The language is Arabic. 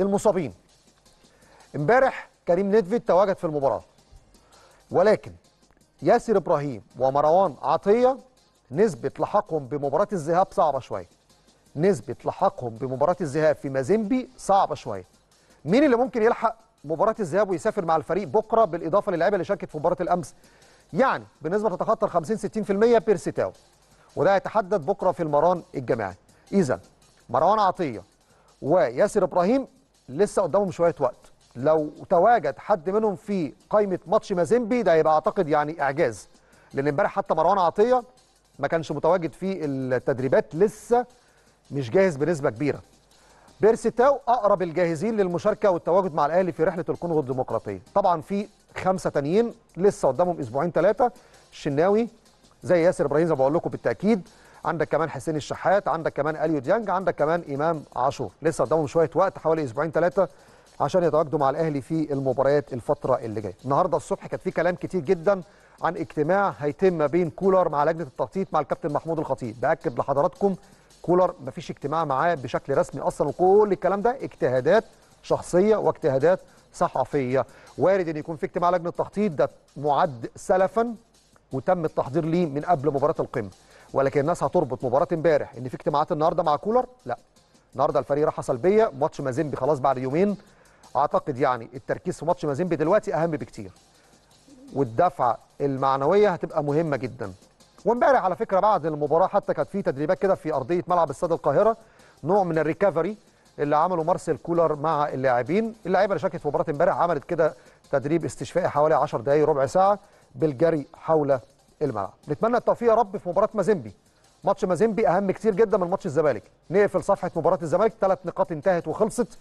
المصابين امبارح كريم نيدفيد تواجد في المباراه ولكن ياسر ابراهيم ومروان عطيه نسبه لحقهم بمباراه الذهاب صعبه شويه نسبه لحقهم بمباراه الذهاب في مازيمبي صعبه شويه مين اللي ممكن يلحق مباراه الذهاب ويسافر مع الفريق بكره بالاضافه للعيبة اللي شاركت في مباراه الامس يعني بنسبه تتخطى 50 60% بيرسيتاو وده هيتحدد بكره في المران الجماعي اذا مروان عطيه وياسر ابراهيم لسه قدامهم شويه وقت لو تواجد حد منهم في قائمه ماتش مازيمبي ده يبقى اعتقد يعني اعجاز لان امبارح حتى مروان عطيه ما كانش متواجد في التدريبات لسه مش جاهز بنسبه كبيره بيرسي تاو اقرب الجاهزين للمشاركه والتواجد مع الاهلي في رحله الكونغو الديمقراطيه طبعا في خمسه تانيين لسه قدامهم اسبوعين ثلاثه الشناوي زي ياسر ابراهيم زي ما بقول لكم بالتاكيد عندك كمان حسين الشحات عندك كمان اليو ديانج عندك كمان امام عاشور لسه قدامهم شويه وقت حوالي اسبوعين ثلاثه عشان يتواجدوا مع الاهلي في المباريات الفتره اللي جايه النهارده الصبح كان في كلام كتير جدا عن اجتماع هيتم ما بين كولر مع لجنه التخطيط مع الكابتن محمود الخطيب باكد لحضراتكم كولر ما فيش اجتماع معاه بشكل رسمي اصلا وكل الكلام ده اجتهادات شخصيه واجتهادات صحفيه وارد ان يكون في اجتماع لجنه التخطيط ده معد سلفا وتم التحضير ليه من قبل مباراه القمه ولكن الناس هتربط مباراه امبارح ان في اجتماعات النهارده مع كولر لا النهارده الفريق راح سلبيه ماتش مازيمبي خلاص بعد يومين اعتقد يعني التركيز في ماتش مازيمبي دلوقتي اهم بكتير والدفعه المعنويه هتبقى مهمه جدا وامبارح على فكره بعد المباراه حتى كانت في تدريبات كده في ارضيه ملعب استاد القاهره نوع من الريكفري اللي عمله مارسيل كولر مع اللاعبين اللاعيبه اللي شاركت في مباراه امبارح عملت كده تدريب استشفائي حوالي 10 دقائق ربع ساعه بالجري حول الملعب نتمنى التوفيق يا رب في مباراه مازيمبي ماتش مازيمبي اهم كتير جدا من ماتش الزمالك نقفل صفحه مباراه الزمالك ثلاث نقاط انتهت وخلصت